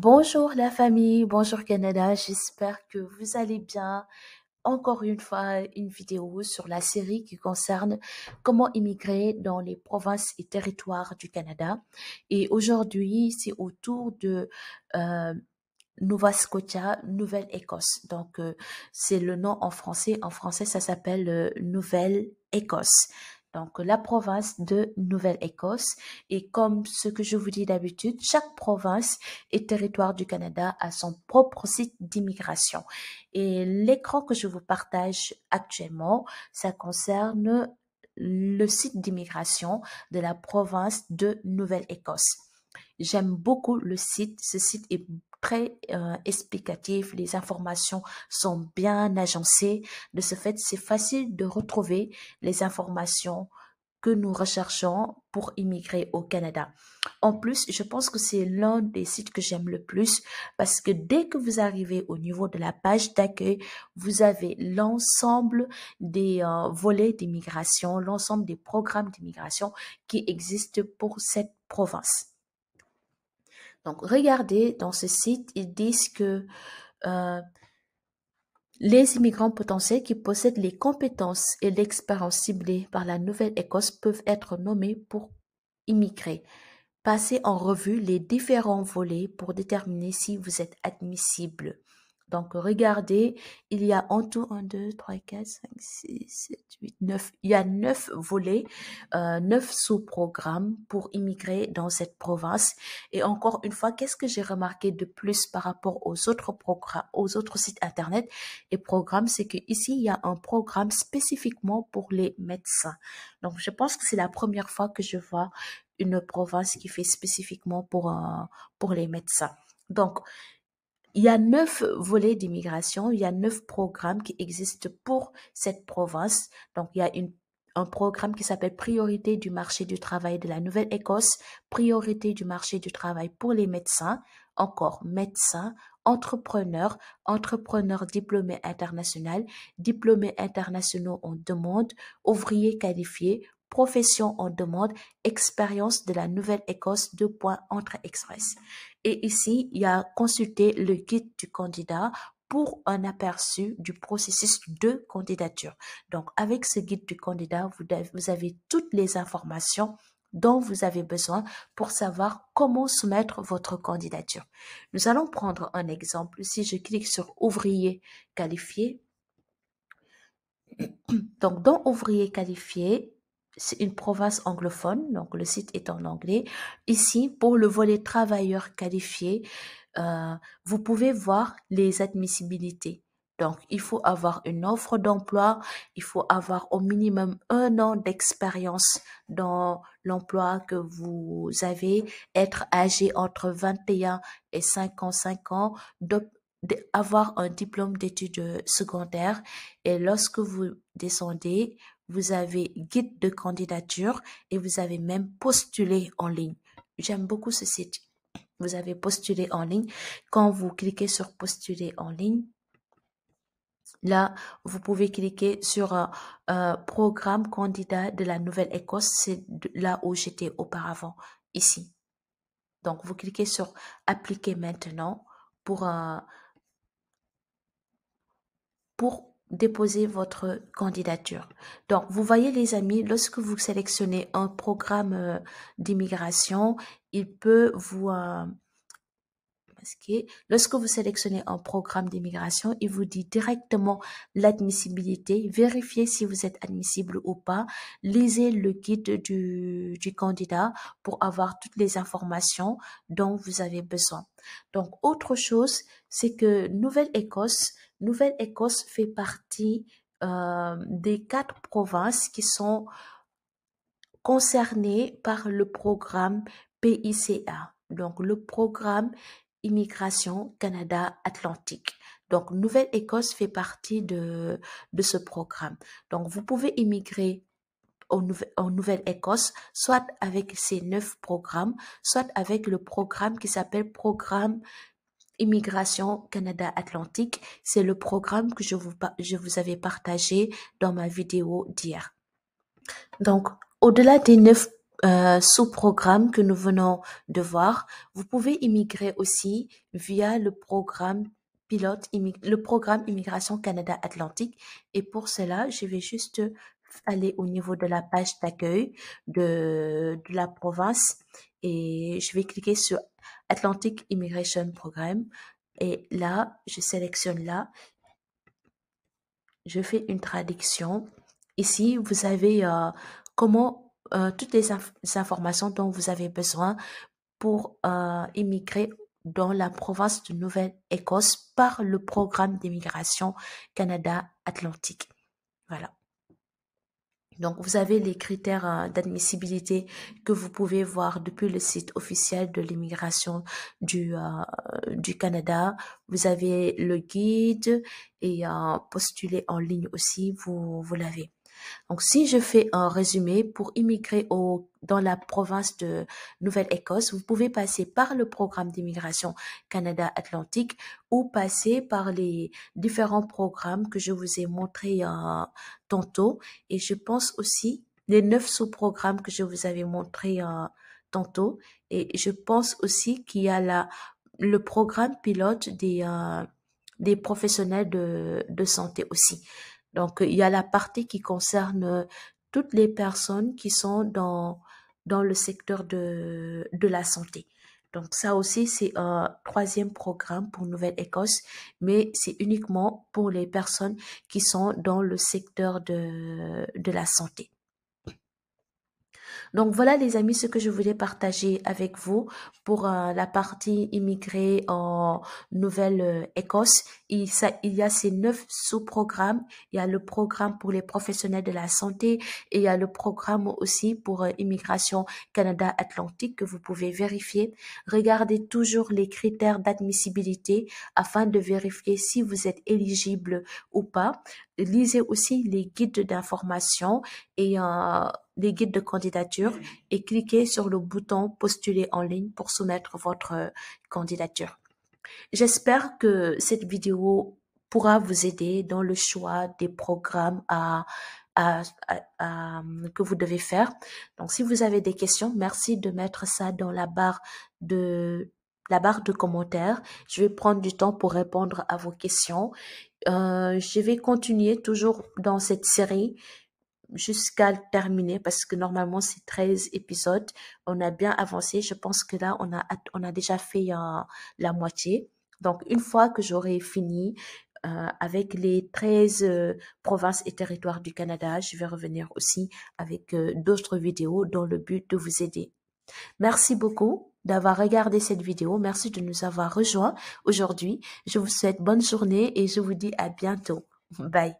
Bonjour la famille, bonjour Canada, j'espère que vous allez bien. Encore une fois, une vidéo sur la série qui concerne comment immigrer dans les provinces et territoires du Canada. Et aujourd'hui, c'est autour de euh, Nova Scotia, Nouvelle-Écosse. Donc, euh, c'est le nom en français. En français, ça s'appelle euh, Nouvelle-Écosse donc la province de Nouvelle-Écosse. Et comme ce que je vous dis d'habitude, chaque province et territoire du Canada a son propre site d'immigration. Et l'écran que je vous partage actuellement, ça concerne le site d'immigration de la province de Nouvelle-Écosse. J'aime beaucoup le site. Ce site est très euh, explicatif, les informations sont bien agencées. De ce fait, c'est facile de retrouver les informations que nous recherchons pour immigrer au Canada. En plus, je pense que c'est l'un des sites que j'aime le plus parce que dès que vous arrivez au niveau de la page d'accueil, vous avez l'ensemble des euh, volets d'immigration, l'ensemble des programmes d'immigration qui existent pour cette province. Donc, regardez dans ce site, ils disent que euh, les immigrants potentiels qui possèdent les compétences et l'expérience ciblées par la Nouvelle-Écosse peuvent être nommés pour immigrer. Passez en revue les différents volets pour déterminer si vous êtes admissible. Donc, regardez, il y a en tout 1, 2, 3, 4, 5, 6, 7, 8, 9. Il y a 9 volets, euh, 9 sous-programmes pour immigrer dans cette province. Et encore une fois, qu'est-ce que j'ai remarqué de plus par rapport aux autres programmes, aux autres sites internet et programmes, c'est qu'ici, il y a un programme spécifiquement pour les médecins. Donc, je pense que c'est la première fois que je vois une province qui fait spécifiquement pour, pour les médecins. Donc, il y a neuf volets d'immigration, il y a neuf programmes qui existent pour cette province. Donc, il y a un programme qui s'appelle Priorité du marché du travail de la Nouvelle-Écosse, Priorité du marché du travail pour les médecins, encore médecins, entrepreneurs, entrepreneurs diplômés internationaux, diplômés internationaux en demande, ouvriers qualifiés, Profession en demande, expérience de la Nouvelle-Écosse, deux points, entre express. Et ici, il y a consulter le guide du candidat pour un aperçu du processus de candidature. Donc, avec ce guide du candidat, vous avez toutes les informations dont vous avez besoin pour savoir comment soumettre votre candidature. Nous allons prendre un exemple. Si je clique sur ouvrier qualifié, donc dans ouvrier qualifié, c'est une province anglophone, donc le site est en anglais. Ici, pour le volet travailleurs qualifiés, euh, vous pouvez voir les admissibilités. Donc, il faut avoir une offre d'emploi, il faut avoir au minimum un an d'expérience dans l'emploi que vous avez, être âgé entre 21 et 55 ans, avoir un diplôme d'études secondaires et lorsque vous descendez, vous avez guide de candidature et vous avez même postulé en ligne. J'aime beaucoup ce site. Vous avez postulé en ligne. Quand vous cliquez sur postuler en ligne, Là, vous pouvez cliquer sur euh, euh, Programme candidat de la Nouvelle-Écosse. C'est là où j'étais auparavant, ici. Donc, vous cliquez sur Appliquer maintenant pour un... Euh, pour déposer votre candidature. Donc, vous voyez les amis, lorsque vous sélectionnez un programme euh, d'immigration, il peut vous... Euh, lorsque vous sélectionnez un programme d'immigration, il vous dit directement l'admissibilité, vérifiez si vous êtes admissible ou pas, lisez le guide du, du candidat pour avoir toutes les informations dont vous avez besoin. Donc, autre chose, c'est que Nouvelle-Écosse, Nouvelle-Écosse fait partie euh, des quatre provinces qui sont concernées par le programme PICA, donc le programme Immigration Canada Atlantique. Donc, Nouvelle-Écosse fait partie de, ce programme. Donc, vous pouvez immigrer en, Nouvelle-Écosse, soit avec ces neuf programmes, soit avec le programme qui s'appelle Programme Immigration Canada Atlantique. C'est le programme que je vous, je vous avais partagé dans ma vidéo d'hier. Donc, au-delà des neuf euh, sous-programmes que nous venons de voir, vous pouvez immigrer aussi via le programme pilote, le programme Immigration Canada Atlantique. Et pour cela, je vais juste aller au niveau de la page d'accueil de, de la province et je vais cliquer sur Atlantic Immigration Program. Et là, je sélectionne là. Je fais une traduction. Ici, vous avez euh, comment euh, toutes les, informations dont vous avez besoin pour euh, immigrer dans la province de Nouvelle-Écosse par le programme d'immigration Canada-Atlantique. Voilà. Donc, vous avez les critères euh, d'admissibilité que vous pouvez voir depuis le site officiel de l'immigration du, euh, du Canada. Vous avez le guide et euh, postulé postuler en ligne aussi, vous, vous l'avez. Donc, si je fais un résumé pour immigrer au, dans la province de Nouvelle-Écosse, vous pouvez passer par le programme d'immigration Canada-Atlantique ou passer par les différents programmes que je vous ai montrés euh, tantôt. Et je pense aussi les neuf sous-programmes que je vous avais montrés euh, tantôt. Et je pense aussi qu'il y a la, le programme pilote des, euh, des professionnels de, de santé aussi. Donc, il y a la partie qui concerne euh, toutes les personnes qui sont dans, dans le secteur de, de la santé. Donc, ça aussi, c'est un troisième programme pour Nouvelle-Écosse, mais c'est uniquement pour les personnes qui sont dans le secteur de, de la santé. Donc voilà les amis ce que je voulais partager avec vous pour euh, la partie immigrée en Nouvelle-Écosse. Euh, il, y a ces neuf sous-programmes. Il y a le programme pour les professionnels de la santé et il y a le programme aussi pour euh, Immigration Canada Atlantique que vous pouvez vérifier. Regardez toujours les critères d'admissibilité afin de vérifier si vous êtes éligible ou pas. Lisez aussi les guides d'information et euh, les guides de candidature mm. et cliquez sur le bouton Postuler en ligne pour soumettre votre euh, candidature. J'espère que cette vidéo pourra vous aider dans le choix des programmes à, que vous devez faire. Donc, si vous avez des questions, merci de mettre ça dans la barre de la barre de commentaires. Je vais prendre du temps pour répondre à vos questions. Euh, je vais continuer toujours dans cette série jusqu'à terminer parce que normalement c'est 13 épisodes. On a bien avancé. Je pense que là, on a, on a déjà fait euh, la moitié. Donc, une fois que j'aurai fini euh, avec les 13 euh, provinces et territoires du Canada, je vais revenir aussi avec d'autres vidéos dans le but de vous aider. Merci beaucoup d'avoir regardé cette vidéo. Merci de nous avoir rejoints aujourd'hui. Je vous souhaite bonne journée et je vous dis à bientôt. Bye.